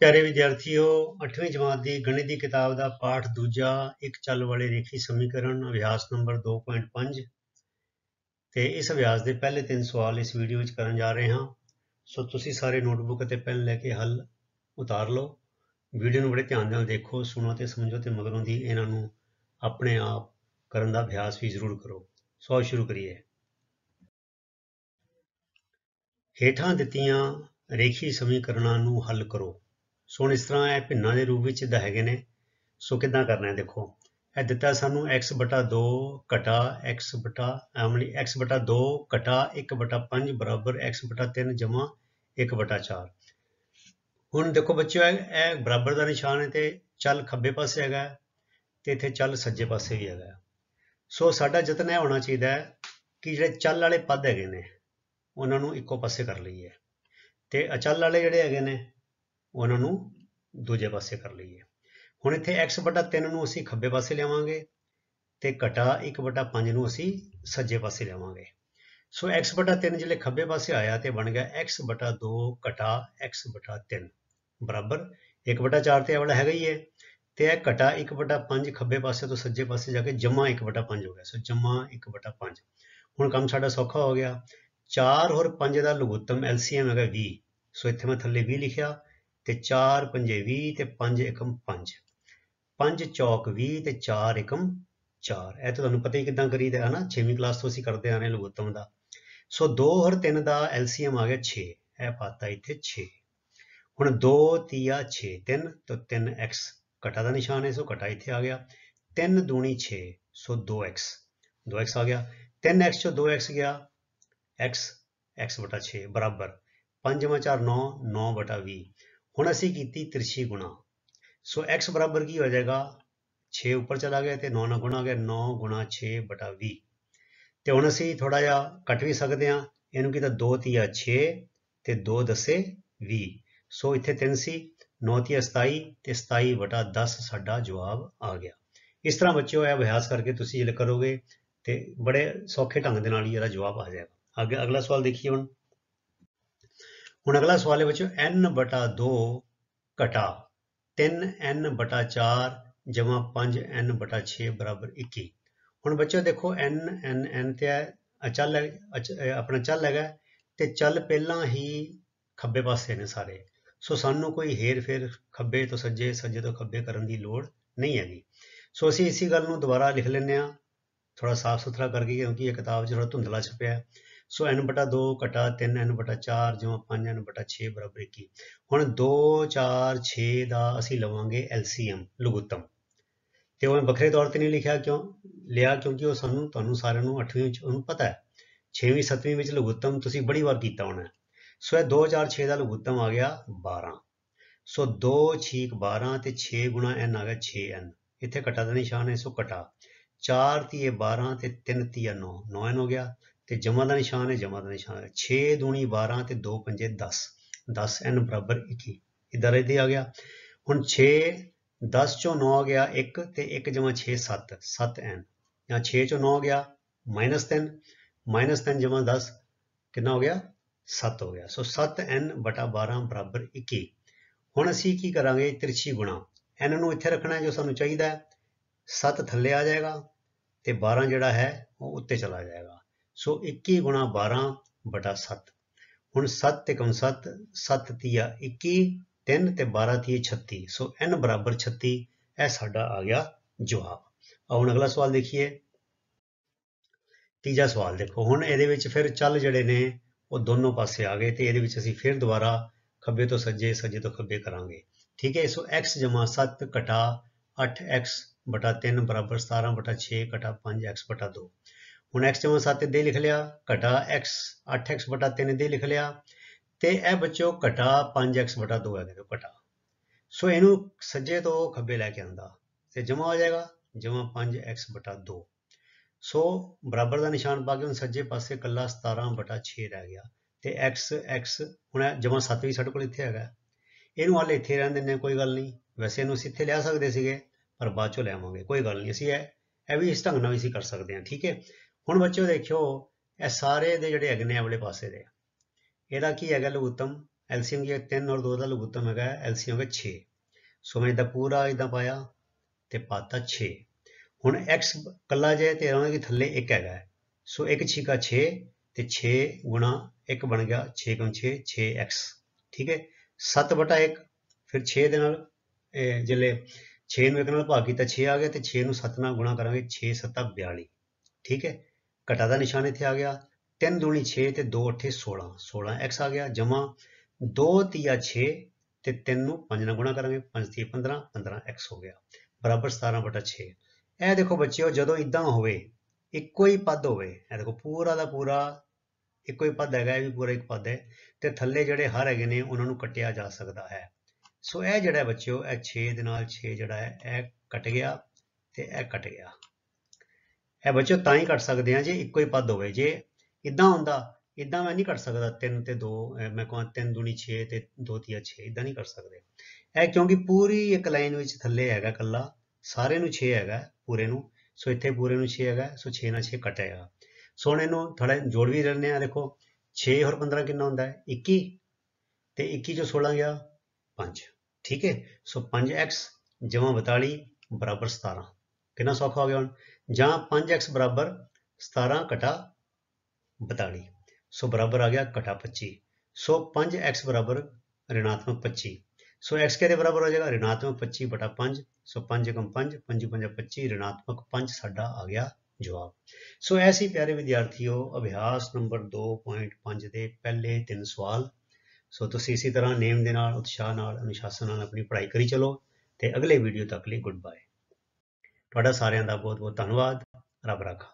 ਪਿਆਰੇ ਵਿਦਿਆਰਥੀਓ 8ਵੀਂ ਜਮਾਤ ਦੀ ਗਣਿਤ ਦੀ ਕਿਤਾਬ ਦਾ ਪਾਠ ਦੂਜਾ ਇੱਕ ਚੱਲ ਵਾਲੇ ਰੇਖੀ ਸਮੀਕਰਨ ਅਭਿਆਸ ਨੰਬਰ 2.5 ਤੇ ਇਸ ਅਭਿਆਸ ਦੇ ਪਹਿਲੇ ਤਿੰਨ ਸਵਾਲ ਇਸ ਵੀਡੀਓ ਵਿੱਚ ਕਰਨ ਜਾ ਰਹੇ ਹਾਂ ਸੋ ਤੁਸੀਂ ਸਾਰੇ ਨੋਟਬੁੱਕ ਅਤੇ ਪੈਨ ਲੈ ਕੇ ਹੱਲ ਉਤਾਰ ਲਓ ਵੀਡੀਓ ਨੂੰ ਬੜੇ ਧਿਆਨ ਨਾਲ ਦੇਖੋ ਸੁਣੋ ਤੇ ਸਮਝੋ ਤੇ ਮਗਰੋਂ ਦੀ ਇਹਨਾਂ ਨੂੰ ਆਪਣੇ ਆਪ ਕਰਨ ਦਾ ਅਭਿਆਸ ਵੀ ਜ਼ਰੂਰ ਕਰੋ ਸੋ ਸ਼ੁਰੂ ਕਰੀਏ ਹੇਠਾਂ ਦਿੱਤੀਆਂ ਰੇਖੀ ਸਮੀਕਰਨਾਂ ਨੂੰ ਹੱਲ ਕਰੋ ਸੋ ਇਸ ਤਰ੍ਹਾਂ ਇਹ ਭਿੰਨਾਂ ਦੇ ਰੂਪ ਵਿੱਚ ਜਿੱਦਾਂ ਹੈਗੇ ਨੇ ਸੋ ਕਿੱਦਾਂ ਕਰਨਾ ਹੈ ਦੇਖੋ ਇਹ ਦਿੱਤਾ ਸਾਨੂੰ x 2 ਘਟਾ x ਐਮਲੀ x 2 ਘਟਾ 1 5 x 3 ਜਮਾ 1 4 ਹੁਣ ਦੇਖੋ ਬੱਚਿਓ ਇਹ ਬਰਾਬਰ ਦਾ ਨਿਸ਼ਾਨ ਹੈ ਤੇ ਚੱਲ ਖੱਬੇ ਪਾਸੇ ਹੈਗਾ ਤੇ ਇੱਥੇ ਚੱਲ ਸੱਜੇ ਪਾਸੇ ਵੀ ਹੈਗਾ ਸੋ ਸਾਡਾ ਯਤਨ ਇਹ ਹੋਣਾ ਚਾਹੀਦਾ ਹੈ ਕਿ ਜਿਹੜੇ ਚੱਲ ਵਾਲੇ ਪਦ ਹੈਗੇ ਨੇ ਉਹਨਾਂ ਨੂੰ ਇੱਕੋ ਪਾਸੇ ਕਰ ਲਈਏ ਤੇ ਅਚਲ ਵਾਲੇ ਜਿਹੜੇ ਹੈਗੇ ਨੇ ਉਹਨਾਂ ਨੂੰ ਦੂਜੇ ਪਾਸੇ ਕਰ ਲਈਏ ਹੁਣ ਇੱਥੇ x 3 ਨੂੰ ਅਸੀਂ ਖੱਬੇ ਪਾਸੇ ਲਿਆਵਾਂਗੇ ਤੇ ਘਟਾ 1 5 ਨੂੰ ਅਸੀਂ ਸੱਜੇ ਪਾਸੇ ਲਿਆਵਾਂਗੇ ਸੋ x 3 ਜਿਹੜੇ ਖੱਬੇ ਪਾਸੇ ਆਇਆ ਤੇ ਬਣ ਗਿਆ x 2 ਘਟਾ x 3 ਬਰਾਬਰ 1 4 ਤੇ ਇਹ ਵਾਲਾ ਹੈਗਾ ਹੀ ਹੈ ਤੇ ਇਹ ਘਟਾ 1/5 ਖੱਬੇ ਪਾਸੇ ਤੋਂ ਸੱਜੇ ਪਾਸੇ ਜਾ ਕੇ ਜਮਾ 1/5 ਹੋ ਗਿਆ ਸੋ ਜਮਾ 1/5 ਹੁਣ ਕੰਮ ਸਾਡਾ ਸੌਖਾ ਹੋ ਗਿਆ 4 ਹੋਰ 5 ਦਾ ਲਘੂਤਮ LCM ਹੈਗਾ 20 ਸੋ ਇੱਥੇ ਮੈਂ ਥੱਲੇ 20 ਲਿਖਿਆ ਤੇ 4 5 20 ਤੇ 5 1 5 5 ਚੌਕ 20 ਤੇ 4 1 4 ਇਹ ਤਾਂ ਤੁਹਾਨੂੰ ਪਤਾ ਹੀ ਕਿਦਾਂ ਕਰੀਦਾ ਹੈ ਨਾ 6ਵੀਂ ਕਲਾਸ ਤੋਂ ਅਸੀਂ ਕਰਦੇ ਆ ਰਹੇ ਲਘੂਤਮ ਦਾ ਸੋ 2 ਹਰ 3 ਦਾ ਐਲਸੀਐਮ ਆ ਗਿਆ 6 ਇਹ ਪਾਤਾ ਇੱਥੇ 6 ਹੁਣ 2 3 6 3 ਤੋਂ 3x ਘਟਾ ਦਾ ਨਿਸ਼ਾਨ ਹੈ ਸੋ ਘਟਾ ਇੱਥੇ ਆ ਗਿਆ 3 ਦੂਣੀ 6 ਸੋ 2x 2x ਆ ਗਿਆ 3x ਚੋਂ 2x ਗਿਆ x x 6 ਬਰਾਬਰ 5 4 9 9 20 ਹੁਣ ਅਸੀਂ ਕੀਤੀ ਤਿਰਛੀ ਗੁਣਾ ਸੋ x ਬਰਾਬਰ ਕੀ ਹੋ ਜਾਏਗਾ 6 ਉੱਪਰ ਚਲਾ ਗਿਆ ਤੇ 9 ਨਾਲ ਗੁਣਾ ਗਿਆ 9 ਗੁਣਾ 6 ਬਟਾ 20 ਤੇ ਹੁਣ ਅਸੀਂ ਥੋੜਾ ਜਿਹਾ ਕੱਟ ਵੀ ਸਕਦੇ ਆ ਇਹਨੂੰ ਕੀਤਾ 2 ਤੀਆ 6 ਤੇ 2 ਦਸੇ 20 ਸੋ ਇੱਥੇ 3 ਸੀ 9 ਤੀਆ 27 ਤੇ 27 ਬਟਾ 10 ਸਾਡਾ ਜਵਾਬ ਆ ਗਿਆ ਇਸ ਤਰ੍ਹਾਂ ਬੱਚਿਓ ਇਹ ਅਭਿਆਸ ਕਰਕੇ ਤੁਸੀਂ ਜਿਲ ਕਰੋਗੇ ਤੇ ਬੜੇ ਸੌਖੇ ਢੰਗ ਦੇ ਨਾਲ ਹੀ ਇਹਦਾ ਜਵਾਬ ਆ ਜਾਏਗਾ ਅੱਗੇ ਅਗਲਾ ਸਵਾਲ ਦੇਖੀਏ ਹੁਣ ਹੁਣ ਅਗਲਾ ਸਵਾਲ ਹੈ ਬੱਚੋ n ਬਟਾ 2 ਘਟਾ 3n ਬਟਾ 4 ਜਮਾ 5n ਬਟਾ 6 ਬਰਾਬਰ 21 ਹੁਣ ਬੱਚੋ ਦੇਖੋ n n n ਤੇ ਅਚਲ ਆਪਣਾ ਚੱਲ ਹੈਗਾ ਤੇ ਚੱਲ ਪਹਿਲਾਂ ਹੀ ਖੱਬੇ ਪਾਸੇ ਨੇ ਸਾਰੇ ਸੋ ਸਾਨੂੰ ਕੋਈ ਹੇਰ ਫੇਰ ਖੱਬੇ ਤੋਂ ਸੱਜੇ ਸੱਜੇ ਤੋਂ ਖੱਬੇ ਕਰਨ ਦੀ ਲੋੜ ਨਹੀਂ ਹੈਗੀ ਸੋ ਅਸੀਂ ਇਸੇ ਗੱਲ ਨੂੰ ਦੁਬਾਰਾ ਲਿਖ ਲੈਂਦੇ ਆ ਥੋੜਾ ਸਾਫ ਸੁਥਰਾ ਕਰਕੇ ਕਿਉਂਕਿ ਇਹ ਕਿਤਾਬ ਜਿਹੜਾ ਧੁੰਦਲਾ ਛਪਿਆ ਸੋ n 2 ਘਟਾ 3n n 4 ਜਿਵੇਂ 5n n 6 ਬਰਾਬਰ 21 ਹੁਣ 2 4 6 ਦਾ ਅਸੀਂ ਲਵਾਂਗੇ ਐਲਸੀਐਮ ਲਘੂਤਮ ਤੇ ਉਹ ਮੈਂ ਵੱਖਰੇ ਤੌਰ ਤੇ ਨਹੀਂ ਲਿਖਿਆ ਕਿਉਂ ਲਿਆ ਕਿਉਂਕਿ ਉਹ ਸਾਨੂੰ ਤੁਹਾਨੂੰ ਸਾਰਿਆਂ ਨੂੰ 8ਵੀਂ ਵਿੱਚ ਉਹਨੂੰ ਪਤਾ ਹੈ 6ਵੀਂ 7ਵੀਂ ਵਿੱਚ ਲਘੂਤਮ ਤੁਸੀਂ ਬੜੀ ਵਾਰ ਕੀਤਾ ਹੋਣਾ ਸੋ ਇਹ 2 4 6 ਦਾ ਲਘੂਤਮ ਆ ਗਿਆ 12 ਸੋ 2 6 12 ਤੇ 6 ਗੁਣਾ n ਆ ਗਿਆ 6n ਇੱਥੇ ਘਟਾ ਦਾ ਨਿਸ਼ਾਨ ਹੈ ਸੋ ਘਟਾ 4 3 12 ਤੇ 3 3 9 9n ਹੋ ਗਿਆ ਤੇ ਜਮਾ ਦਾ ਨਿਸ਼ਾਨ ਹੈ ਜਮਾ ਦਾ ਨਿਸ਼ਾਨ ਹੈ 6 ਦੂਣੀ 12 ਤੇ 2 ਪੰਜੇ 10 10 n ਬਰਾਬਰ 21 ਇਧਰ ਇਹਦੇ ਆ ਗਿਆ ਹੁਣ 6 10 ਚੋਂ 9 ਗਿਆ 1 ਤੇ 1 ਜਮਾ 6 7 7n ਜਾਂ 6 ਚੋਂ 9 ਗਿਆ -3 -3 ਜਮਾ 10 ਕਿੰਨਾ ਹੋ ਗਿਆ 7 ਹੋ ਗਿਆ ਸੋ 7n 12 ਬਰਾਬਰ 21 ਹੁਣ ਅਸੀਂ ਕੀ ਕਰਾਂਗੇ ਤਿਰਛੀ ਗੁਣਾ n ਨੂੰ ਇੱਥੇ ਰੱਖਣਾ ਜੋ ਸਾਨੂੰ ਚਾਹੀਦਾ ਹੈ 7 ਥੱਲੇ ਆ ਜਾਏਗਾ ਤੇ 12 ਜਿਹੜਾ ਹੈ ਉਹ ਉੱਤੇ ਚਲਾ ਜਾਏਗਾ ਸੋ 21 ਗੁਣਾ 12 ਬਟਾ 7 ਹੁਣ 7 ਤੇ 7 7 ਤੀਆ 21 3 ਤੇ 12 ਤੀਏ 36 ਸੋ n ਬਰਾਬਰ 36 ਇਹ ਸਾਡਾ ਆ ਗਿਆ ਜਵਾਬ ਹੁਣ ਅਗਲਾ ਸਵਾਲ ਦੇਖੀਏ ਤੀਜਾ ਸਵਾਲ ਦੇਖੋ ਹੁਣ ਇਹਦੇ ਵਿੱਚ ਫਿਰ ਚੱਲ ਜਿਹੜੇ ਨੇ ਉਹ ਦੋਨੋਂ ਪਾਸੇ ਆ ਗਏ ਤੇ ਇਹਦੇ ਵਿੱਚ ਅਸੀਂ ਫਿਰ ਦੁਬਾਰਾ ਖੱਬੇ ਤੋਂ ਸੱਜੇ ਸੱਜੇ ਤੋਂ ਖੱਬੇ ਕਰਾਂਗੇ ਠੀਕ ਹੈ ਸੋ x 7 ਘਟਾ 8x 3 17 6 5x 2 ਹੁਣ x ਜਮਾ 7 ਦੇ ਲਿਖ ਲਿਆ ਘਟਾ x 8x 3 ਦੇ ਲਿਖ ਲਿਆ ਤੇ ਇਹ ਬੱਚੋ ਘਟਾ 5x 2 ਆ ਦੇਖੋ ਘਟਾ ਸੋ ਇਹਨੂੰ ਸੱਜੇ ਤੋਂ ਖੱਬੇ ਲੈ ਕੇ ਆਂਦਾ ਤੇ ਜਮਾ ਹੋ ਜਾਏਗਾ ਜਮਾ 5x 2 ਸੋ ਬਰਾਬਰ ਦਾ ਨਿਸ਼ਾਨ ਪਾ ਕੇ ਹੁਣ ਸੱਜੇ ਪਾਸੇ ਕੱਲਾ 17 6 ਰਹਿ ਗਿਆ ਤੇ x x ਹੁਣ ਜਮਾ 7 ਵੀ ਸਾਡੇ ਕੋਲ ਇੱਥੇ ਹੈਗਾ ਇਹਨੂੰ ਹਾਲੇ ਇੱਥੇ ਰਹਿਣ ਦਿੰਦੇ ਕੋਈ ਗੱਲ ਨਹੀਂ ਵੈਸੇ ਇਹਨੂੰ ਅਸੀਂ ਇੱਥੇ ਲਿਆ ਸਕਦੇ ਸੀਗੇ ਪਰ ਬਾਅਦ ਚੋਂ ਲੈ ਆਵਾਂਗੇ ਕੋਈ ਗੱਲ ਨਹੀਂ ਅਸੀਂ ਇਹ ਇਹ ਵੀ ਇਸ ਢੰਗ ਨਾਲ ਵੀ ਅਸੀਂ ਕਰ ਸਕਦੇ ਹਾਂ ਠੀਕ ਹੈ ਹੁਣ ਬੱਚਿਓ ਦੇਖਿਓ ਇਹ ਸਾਰੇ ਦੇ ਜਿਹੜੇ ਅਗਨੇ ਨੇ ਪਾਸੇ ਦੇ ਇਹਦਾ ਕੀ ਹੈਗਾ ਲਘੂਤਮ ਐਲਸੀਐਮ ਦੀ 3 ਔਰ 2 ਦਾ ਲਘੂਤਮ ਹੈਗਾ ਐਲਸੀਐਮ ਦਾ 6 ਸੋ ਮੈਂ ਇਹਦਾ ਪੂਰਾ ਇਦਾਂ ਪਾਇਆ ਤੇ ਪਾਤਾ 6 ਹੁਣ x ਕੱਲਾ ਜੇ ਤੇ ਇਹਨਾਂ ਦੇ ਥੱਲੇ 1 ਹੈਗਾ ਸੋ 1 ਛੀਕਾ 6 ਤੇ 6 ਗੁਣਾ 1 ਬਣ ਗਿਆ 6 ਗੁਣ 6 6x ਠੀਕ ਹੈ 7 ਬਟਾ 1 ਫਿਰ 6 ਦੇ ਨਾਲ ਜਿਲੇ 6 ਨੂੰ 1 ਨਾਲ ਭਾਗ ਕੀਤਾ 6 ਆ ਗਿਆ ਤੇ 6 ਨੂੰ 7 ਨਾਲ ਗੁਣਾ ਕਰਾਂਗੇ 6 7 42 ਠੀਕ ਹੈ ਘਟਾ ਦਾ ਨਿਸ਼ਾਨ ਇੱਥੇ ਆ ਗਿਆ 3 ਦੂਣੀ 6 ਤੇ 2 8 16 16 x ਆ ਗਿਆ ਜਮਾ 2 3 6 ਤੇ 3 ਨੂੰ 5 ਨਾਲ ਗੁਣਾ ਕਰਾਂਗੇ 5 3 15 15 x ਹੋ ਗਿਆ ਬਰਾਬਰ 17 ਬਟਾ 6 ਇਹ ਦੇਖੋ ਬੱਚਿਓ ਜਦੋਂ ਇਦਾਂ ਹੋਵੇ ਇੱਕੋ ਹੀ ਪਦ ਹੋਵੇ ਇਹ ਦੇਖੋ ਪੂਰਾ ਦਾ ਪੂਰਾ ਇੱਕੋ ਹੀ ਪਦ ਹੈਗਾ ਇਹ ਵੀ ਪੂਰਾ ਇੱਕ ਪਦ ਹੈ ਤੇ ਥੱਲੇ ਜਿਹੜੇ ਹਰ ਹੈਗੇ ਨੇ ਉਹਨਾਂ ਨੂੰ ਕੱਟਿਆ ਜਾ ਸਕਦਾ ਹੈ ਸੋ ਇਹ ਜਿਹੜਾ ਬੱਚਿਓ ਇਹ 6 ਦੇ ਨਾਲ 6 ਜਿਹੜਾ ਹੈ ਇਹ ਕੱਟ ਗਿਆ ਤੇ ਇਹ ਕੱਟ ਗਿਆ ਇਹ ਬੱਚੋ ਤਾਂ ਹੀ ਕੱਟ ਸਕਦੇ ਆ ਜੇ ਇੱਕੋ ਹੀ ਪਦ ਹੋਵੇ ਜੇ ਇਦਾਂ ਹੁੰਦਾ ਇਦਾਂ ਮੈਂ ਨਹੀਂ ਕੱਟ ਸਕਦਾ 3 ਤੇ 2 ਮੈਂ ਕਹਾਂ 3 ਦੂਣੀ 6 ਤੇ 2 ਤੀਆ 6 ਇਦਾਂ ਨਹੀਂ ਕਰ ਸਕਦੇ ਇਹ ਕਿਉਂਕਿ ਪੂਰੀ ਇੱਕ ਲਾਈਨ ਵਿੱਚ ਥੱਲੇ ਹੈਗਾ ਕੱਲਾ ਸਾਰੇ ਨੂੰ 6 ਹੈਗਾ ਪੂਰੇ ਨੂੰ ਸੋ ਇੱਥੇ ਪੂਰੇ ਨੂੰ 6 ਹੈਗਾ ਸੋ 6 ਨਾਲ 6 ਕਟੇਗਾ ਸੋ ਨੂੰ ਥੋੜਾ ਜੋੜ ਵੀ ਲੈਣੇ ਆ ਦੇਖੋ 6 ਹੋਰ 15 ਕਿੰਨਾ ਹੁੰਦਾ ਹੈ 21 ਤੇ 21 ਚੋਂ 16 ਗਿਆ 5 ਠੀਕ ਹੈ ਸੋ 5x 42 ਬਰਾਬਰ 17 ਕਿੰਨਾ ਸੌਖਾ ਹੋ ਗਿਆ ਹੁਣ ਜਾਂ 5x 17 ਘਟਾ 42 ਸੋ ਬਰਾਬਰ ਆ ਗਿਆ ਘਟਾ 25 ਸੋ 5x ਰਿਣਾਤਮਕ 25 ਸੋ x ਕਿਹਦੇ ਬਰਾਬਰ ਹੋ ਜਾਏਗਾ ਰਿਣਾਤਮਕ 25 ਬਟਾ 5 ਸੋ 5 5 5 5 25 ਰਿਣਾਤਮਕ 5 ਸਾਡਾ ਆ ਗਿਆ ਜਵਾਬ ਸੋ ਐਸੀ ਪਿਆਰੇ ਵਿਦਿਆਰਥੀਓ ਅਭਿਆਸ ਨੰਬਰ 2.5 ਦੇ ਪਹਿਲੇ ਤਿੰਨ ਸਵਾਲ ਸੋ ਤੁਸੀਂ ਇਸੇ ਤਰ੍ਹਾਂ ਨੇਮ ਦੇ ਨਾਲ ਉਤਸ਼ਾਹ ਨਾਲ ਅਨੁਸ਼ਾਸਨ ਨਾਲ ਆਪਣੀ ਪੜ੍ਹਾਈ ਕਰੀ ਚਲੋ ਤੇ ਅਗਲੇ ਵੀਡੀਓ ਤੱਕ ਲਈ ਗੁੱਡ ਬਾਏ ਤੁਹਾਡਾ ਸਾਰਿਆਂ ਦਾ ਬਹੁਤ ਬਹੁਤ ਧੰਨਵਾਦ ਰੱਬ ਰੱਖਾ